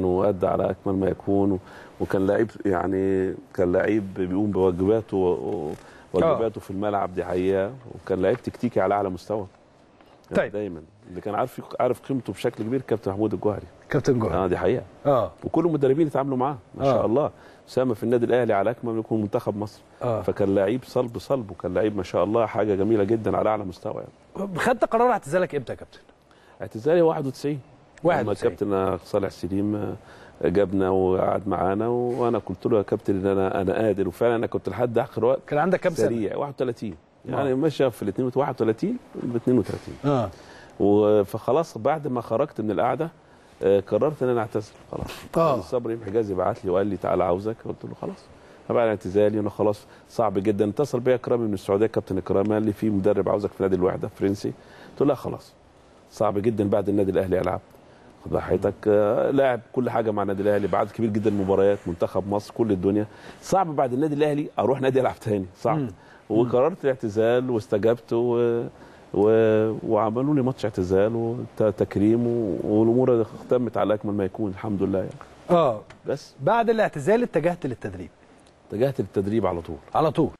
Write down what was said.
وأدى على أكمل ما يكون وكان لعيب يعني كان لعيب بيقوم بواجباته واجباته آه. في الملعب دي حقيقة وكان لعيب تكتيكي على أعلى مستوى يعني طيب دايما اللي كان عارف عارف قيمته بشكل كبير كابتن محمود الجوهري كابتن جوهري اه دي حقيقة اه وكل المدربين اتعاملوا معاه ما شاء آه. الله سامة في النادي الأهلي على أكمل يكون منتخب مصر آه. فكان لعيب صلب صلب وكان لعيب ما شاء الله حاجة جميلة جدا على أعلى مستوى يعني خدت قرار اعتزالك إمتى يا كابتن؟ اعتزالي 91 واحد كابتن صالح سليم آه، جابنا وقعد معانا وانا قلت له يا كابتن ان انا انا قادر وفعلا انا كنت لحد اخر وقت كان عندك كام سنه؟ سريع 31 يعني آه. في ال 31 ب 32 اه فخلاص بعد ما خرجت من القعده آه، قررت ان انا اعتزل خلاص اه صبري حجازي بعت لي وقال لي تعالى عاوزك قلت له خلاص طبعا اعتزالي انا خلاص صعب جدا اتصل بيا كرامي من السعوديه كابتن كرامي قال لي في مدرب عاوزك في نادي الوحده فرنسي قلت له لا خلاص صعب جدا بعد النادي الاهلي العب ضحيتك آه، لاعب كل حاجه مع النادي الاهلي بعد كبير جدا مباريات منتخب مصر كل الدنيا صعب بعد النادي الاهلي اروح نادي العب تاني صعب مم. وقررت الاعتزال واستجبت و... و... وعملوا لي ماتش اعتزال وتكريم و... والامور اختمت على اكمل ما يكون الحمد لله يعني اه بس بعد الاعتزال اتجهت للتدريب اتجهت للتدريب على طول على طول